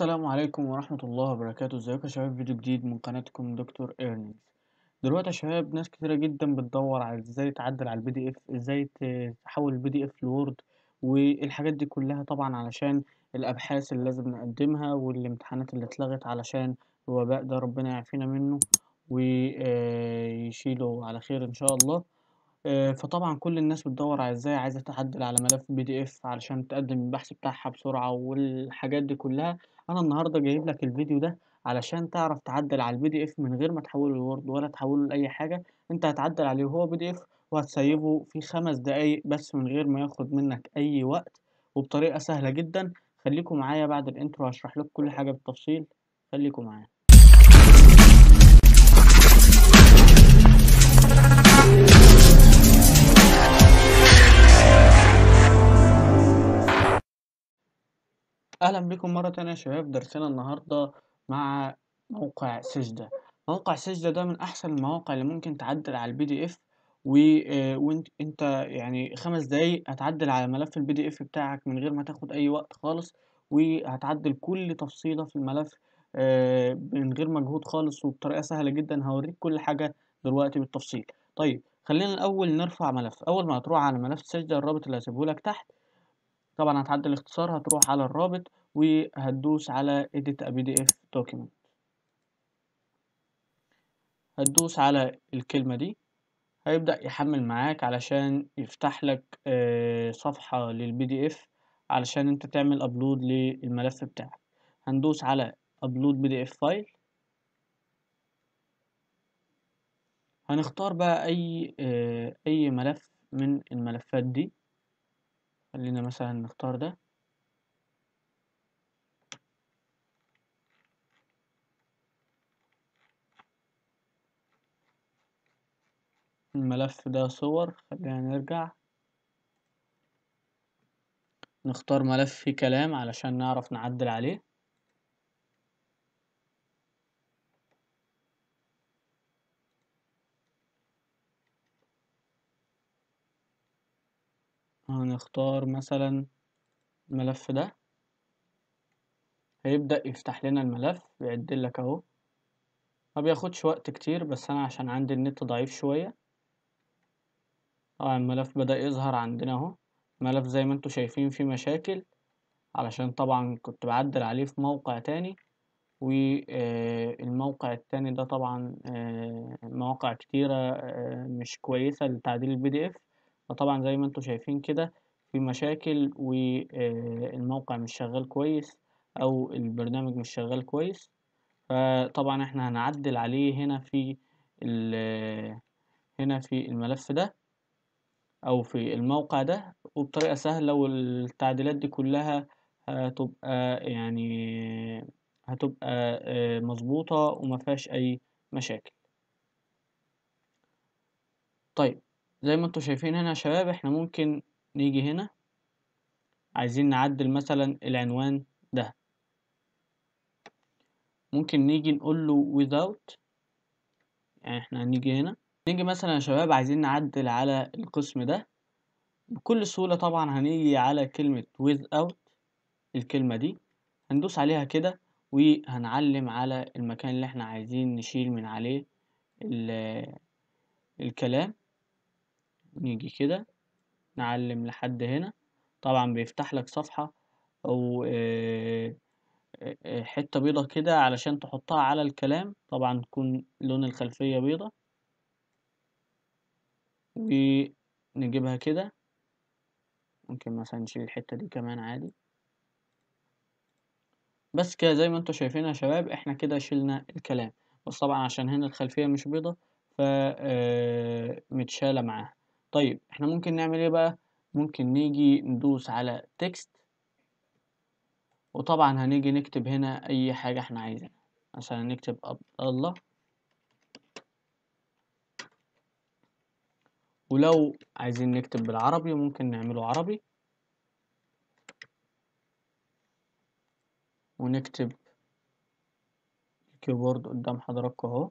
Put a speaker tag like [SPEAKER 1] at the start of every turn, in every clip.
[SPEAKER 1] السلام عليكم ورحمة الله وبركاته ازيكم يا شباب فيديو جديد من قناتكم دكتور ايرنينجز دلوقتي يا شباب ناس كتيرة جدا بتدور على ازاي تعدل على البي دي اف ازاي تحول البي دي اف لورد والحاجات دي كلها طبعا علشان الابحاث اللي لازم نقدمها والامتحانات اللي اتلغت علشان الوباء ده ربنا يعفينا منه ويشيله على خير ان شاء الله آه، فطبعًا كل الناس بتدوّر على إزاي عايزة تعدِّل على ملف بي دي اف علشان تقدِّم البحث بتاعها بسرعة والحاجات دي كلّها، أنا النهارده جايب لك الفيديو ده علشان تعرف تعدِّل على البي دي اف من غير ما تحوّله لورد ولا تحوّله لأي حاجة، أنت هتعدِّل عليه وهو بي دي اف وهتسيّبه في خمس دقايق بس من غير ما ياخُد منّك أي وقت وبطريقة سهلة جدًا، خلّيكم معايا بعد الانترو هشرح لكم كل حاجة بالتفصيل، خلّيكم معايا. أهلا بكم مرة تانية يا شباب درسنا النهاردة مع موقع سجدة موقع سجدة ده من أحسن المواقع اللي ممكن تعدل على البي دي إف و... آه، وانت يعني خمس دقايق هتعدل على ملف البي دي إف بتاعك من غير ما تاخد أي وقت خالص وهتعدل كل تفصيلة في الملف آه، من غير مجهود خالص وبطريقة سهلة جدا هوريك كل حاجة دلوقتي بالتفصيل طيب خلينا الأول نرفع ملف أول ما هتروح على ملف سجدة الرابط اللي هسيبهولك تحت طبعا هتعدي الاختصار هتروح على الرابط وهتدوس على edit a pdf document هتدوس على الكلمة دي هيبدأ يحمل معاك علشان يفتح لك آه، صفحة للبي دي اف علشان انت تعمل ابلود للملف بتاعك هندوس على ابلود بي دي اف فايل هنختار بقى اي آه، اي ملف من الملفات دي خلينا مثلا نختار ده الملف ده صور خلينا نرجع نختار ملف فيه كلام علشان نعرف نعدل عليه هنختار مثلا الملف ده هيبدأ يفتح لنا الملف ويعدلك اهو ما بياخدش وقت كتير بس انا عشان عندي النت ضعيف شوية طبعا آه، الملف بدأ يظهر عندنا اهو الملف زي ما انتوا شايفين فيه مشاكل علشان طبعا كنت بعدل عليه في موقع تاني والموقع آه، التاني ده طبعا آه، مواقع كتيرة مش كويسة لتعديل البي دي اف فطبعا زي ما انتم شايفين كده في مشاكل والموقع آه، مش شغال كويس او البرنامج مش شغال كويس فطبعا احنا هنعدل عليه هنا في هنا في الملف ده او في الموقع ده وبطريقه سهله والتعديلات دي كلها هتبقى يعني هتبقى آه، مظبوطه وما فيهاش اي مشاكل طيب زي ما انتوا شايفين هنا يا شباب احنا ممكن نيجي هنا عايزين نعدل مثلا العنوان ده ممكن نيجي نقول له without يعني احنا هنيجي هنا نيجي مثلا يا شباب عايزين نعدل على القسم ده بكل سهولة طبعا هنيجي على كلمة without الكلمة دي هندوس عليها كده وهنعلم على المكان اللي احنا عايزين نشيل من عليه الكلام نيجي كده نعلم لحد هنا طبعا بيفتح لك صفحة أو آه، آه، آه، حتة بيضة كده علشان تحطها على الكلام طبعا تكون لون الخلفية بيضة ونجيبها كده ممكن مثلا نشيل الحتة دي كمان عادي بس كده زي ما انتوا شايفين يا شباب احنا كده شلنا الكلام بس طبعا عشان هنا الخلفية مش بيضة فمتشالة معاها طيب احنا ممكن نعمل ايه بقى ممكن نيجي ندوس على تكست وطبعا هنيجي نكتب هنا اي حاجة احنا عايزينها مثلا نكتب عبد الله ولو عايزين نكتب بالعربي ممكن نعمله عربي ونكتب الكيبورد قدام حضراتكم اهو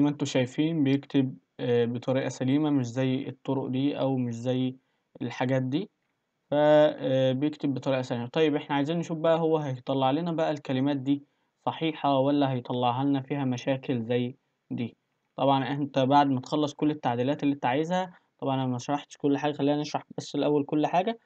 [SPEAKER 1] زي ما انتوا شايفين بيكتب آه، بطريقة سليمة مش زي الطرق دي او مش زي الحاجات دي فبيكتب آه، بطريقة سليمة طيب احنا عايزين نشوف بقى هو هيطلع لنا بقى الكلمات دي صحيحة ولا هيطلعها لنا فيها مشاكل زي دي طبعا انت بعد ما تخلص كل التعديلات اللي انت عايزها طبعا انا ما شرحتش كل حاجة خلينا نشرح بس الاول كل حاجة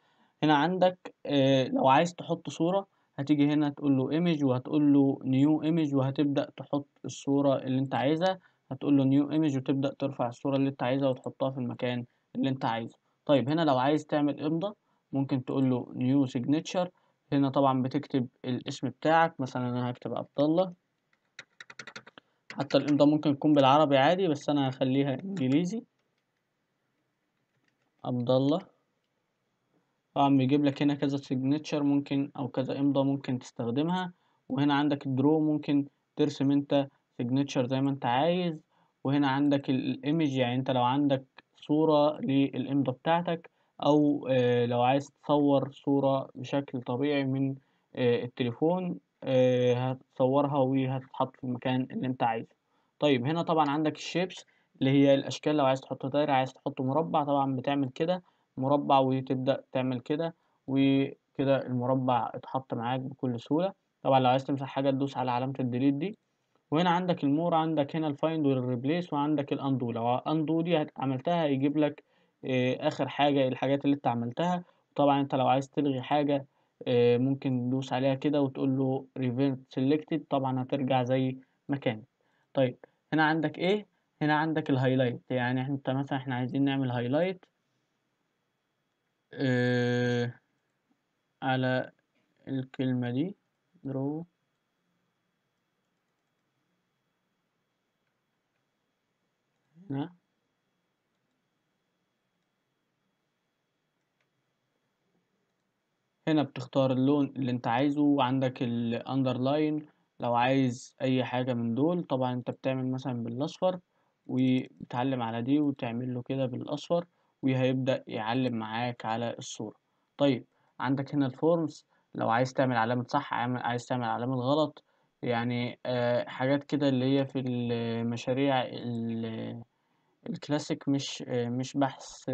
[SPEAKER 1] هنا عندك آه، لو عايز تحط صورة هتيجي هنا تقول له image وهتقول له نيو image وهتبدأ تحط الصورة اللي انت عايزها هتقول له نيو ايمج وتبدا ترفع الصوره اللي انت عايزها وتحطها في المكان اللي انت عايزه طيب هنا لو عايز تعمل امضاء ممكن تقول له نيو سيجنتشر هنا طبعا بتكتب الاسم بتاعك مثلا انا هكتب عبد الله حتى الامضاء ممكن تكون بالعربي عادي بس انا هخليها انجليزي عبد الله طبعا بيجيب لك هنا كذا سيجنتشر ممكن او كذا امضاء ممكن تستخدمها وهنا عندك درو ممكن ترسم انت سيجنتشر زي ما انت عايز وهنا عندك الايمج يعني انت لو عندك صورة للإمضة بتاعتك أو آه، لو عايز تصور صورة بشكل طبيعي من آه، التليفون آه، هتصورها وهتتحط في المكان اللي انت عايزه طيب هنا طبعا عندك الشيبس اللي هي الأشكال لو عايز تحط دايرة عايز تحط مربع طبعا بتعمل كده مربع وتبدأ تعمل كده وكده المربع اتحط معاك بكل سهولة طبعا لو عايز تمسح حاجة تدوس على علامة الديليت دي وهنا عندك المور عندك هنا الفايند والريبليس وعندك الاندو لو اندو دي عملتها هيجيب لك آه، اخر حاجه الحاجات اللي انت عملتها طبعا انت لو عايز تلغي حاجه آه، ممكن تدوس عليها كده وتقول له ريفيرت سيلكتد طبعا هترجع زي ما كانت طيب هنا عندك ايه هنا عندك الهايلايت يعني احنا مثلا احنا عايزين نعمل هايلايت آه، على الكلمه دي درو نعم. هنا بتختار اللون اللي انت عايزه وعندك الاندرلاين لو عايز اي حاجة من دول طبعا انت بتعمل مثلا بالاصفر وبتعلم على دي وتعمل له كده بالاصفر وهيبدأ يعلم معاك على الصورة طيب عندك هنا الفورمز لو عايز تعمل علامة صح عايز تعمل علامة غلط يعني آه، حاجات كده اللي هي في المشاريع الكلاسيك مش مش بحث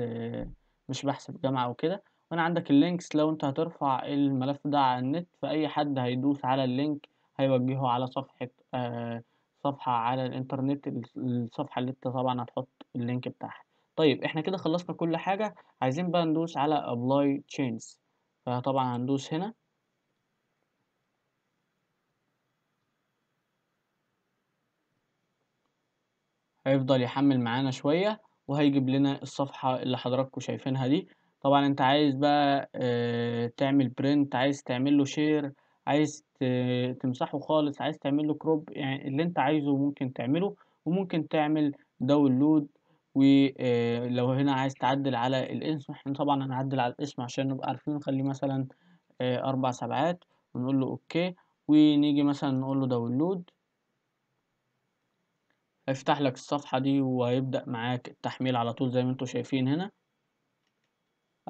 [SPEAKER 1] مش بحث في جامعة وكده وانا عندك اللينكس لو انت هترفع الملف ده على النت فاي حد هيدوس على اللينك هيوجهه على صفحة آه، صفحة على الانترنت الصفحة اللي انت طبعا هتحط اللينك بتاعها طيب احنا كده خلصنا كل حاجة عايزين بقى ندوس على ابلاي تشينز فطبعا هندوس هنا هيفضل يحمل معانا شوية وهيجيب لنا الصفحة اللي حضراتكم شايفينها دي طبعا انت عايز بقى آه، تعمل برنت عايز تعمل له شير عايز تمسحه خالص عايز تعمل له كروب يعني اللي انت عايزه ممكن تعمله وممكن تعمل داونلود ولو آه، هنا عايز تعدل على الاسم احنا طبعا هنعدل على الاسم عشان نبقى عارفين نخليه مثلا آه، اربع سبعات ونقول له اوكي ونيجي مثلا نقول له داونلود هيفتح لك الصفحة دي وهيبدأ معاك التحميل على طول زي ما انتوا شايفين هنا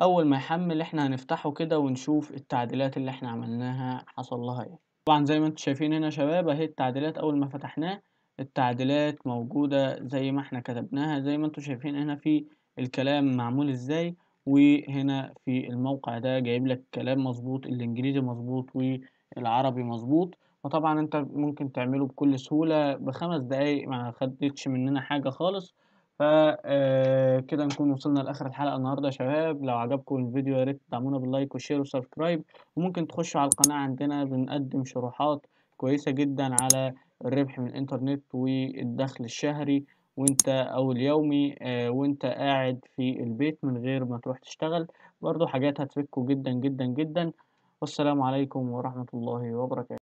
[SPEAKER 1] اول ما يحمل احنا هنفتحه كده ونشوف التعديلات اللي احنا عملناها حصل لها ايه طبعا زي ما انتوا شايفين هنا شباب اهي التعديلات اول ما فتحناه التعديلات موجودة زي ما احنا كتبناها زي ما انتوا شايفين هنا في الكلام معمول ازاي وهنا في الموقع ده جايب لك كلام مظبوط الانجليزي مظبوط والعربي مظبوط وطبعًا أنت ممكن تعمله بكل سهوله بخمس دقايق ما خدتش مننا حاجة خالص، فكده آه، كده نكون وصلنا لآخر الحلقة النهاردة يا شباب، لو عجبكم الفيديو يا ريت تدعمونا باللايك والشير والسبسكرايب، وممكن تخشوا على القناة عندنا بنقدم شروحات كويسة جدًا على الربح من الإنترنت والدخل الشهري وأنت أو اليومي آه، وأنت قاعد في البيت من غير ما تروح تشتغل، برضو حاجات هتفيدكم جدًا، جدًا، جدًا، والسلام عليكم ورحمة الله وبركاته.